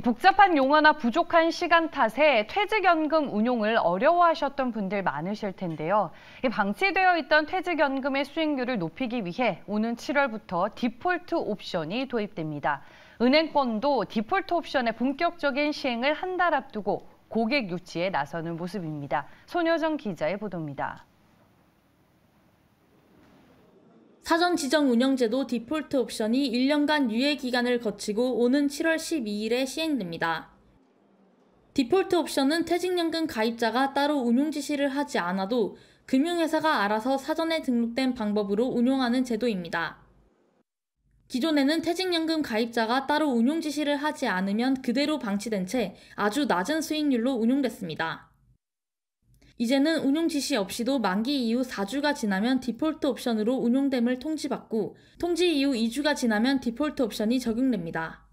복잡한 용어나 부족한 시간 탓에 퇴직연금 운용을 어려워하셨던 분들 많으실 텐데요. 방치되어 있던 퇴직연금의 수익률을 높이기 위해 오는 7월부터 디폴트 옵션이 도입됩니다. 은행권도 디폴트 옵션의 본격적인 시행을 한 달 앞두고 고객 유치에 나서는 모습입니다. 손효정 기자의 보도입니다. 사전 지정 운영제도 디폴트 옵션이 1년간 유예 기간을 거치고 오는 7월 12일에 시행됩니다. 디폴트 옵션은 퇴직연금 가입자가 따로 운용 지시를 하지 않아도 금융회사가 알아서 사전에 등록된 방법으로 운용하는 제도입니다. 기존에는 퇴직연금 가입자가 따로 운용 지시를 하지 않으면 그대로 방치된 채 아주 낮은 수익률로 운용됐습니다. 이제는 운용 지시 없이도 만기 이후 4주가 지나면 디폴트 옵션으로 운용됨을 통지받고 통지 이후 2주가 지나면 디폴트 옵션이 적용됩니다.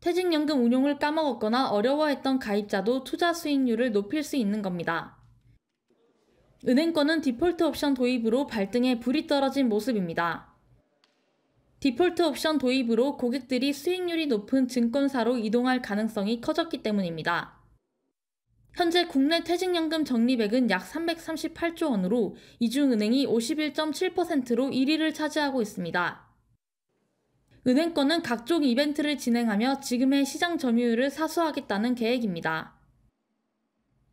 퇴직연금 운용을 까먹었거나 어려워했던 가입자도 투자 수익률을 높일 수 있는 겁니다. 은행권은 디폴트 옵션 도입으로 발등에 불이 떨어진 모습입니다. 디폴트 옵션 도입으로 고객들이 수익률이 높은 증권사로 이동할 가능성이 커졌기 때문입니다. 현재 국내 퇴직연금 적립액은 약 338조 원으로 이중은행이 51.7%로 1위를 차지하고 있습니다. 은행권은 각종 이벤트를 진행하며 지금의 시장 점유율을 사수하겠다는 계획입니다.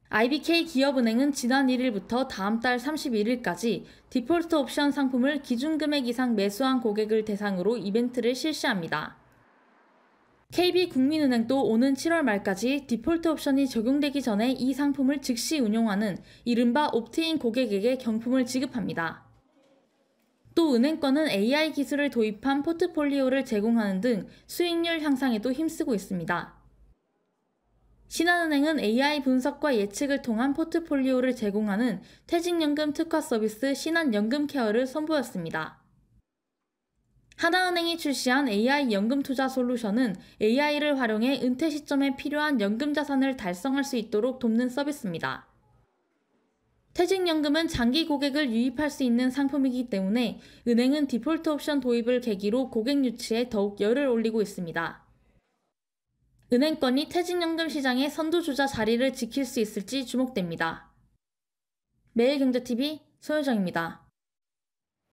IBK 기업은행은 지난 1일부터 다음 달 31일까지 디폴트 옵션 상품을 기준금액 이상 매수한 고객을 대상으로 이벤트를 실시합니다. KB국민은행도 오는 7월 말까지 디폴트 옵션이 적용되기 전에 이 상품을 즉시 운용하는 이른바 옵트인 고객에게 경품을 지급합니다. 또 은행권은 AI 기술을 도입한 포트폴리오를 제공하는 등 수익률 향상에도 힘쓰고 있습니다. 신한은행은 AI 분석과 예측을 통한 포트폴리오를 제공하는 퇴직연금 특화 서비스 신한연금케어를 선보였습니다. 하나은행이 출시한 AI 연금 투자 솔루션은 AI를 활용해 은퇴 시점에 필요한 연금 자산을 달성할 수 있도록 돕는 서비스입니다. 퇴직연금은 장기 고객을 유입할 수 있는 상품이기 때문에 은행은 디폴트 옵션 도입을 계기로 고객 유치에 더욱 열을 올리고 있습니다. 은행권이 퇴직연금 시장의 선두주자 자리를 지킬 수 있을지 주목됩니다. 매일경제TV 소유정입니다.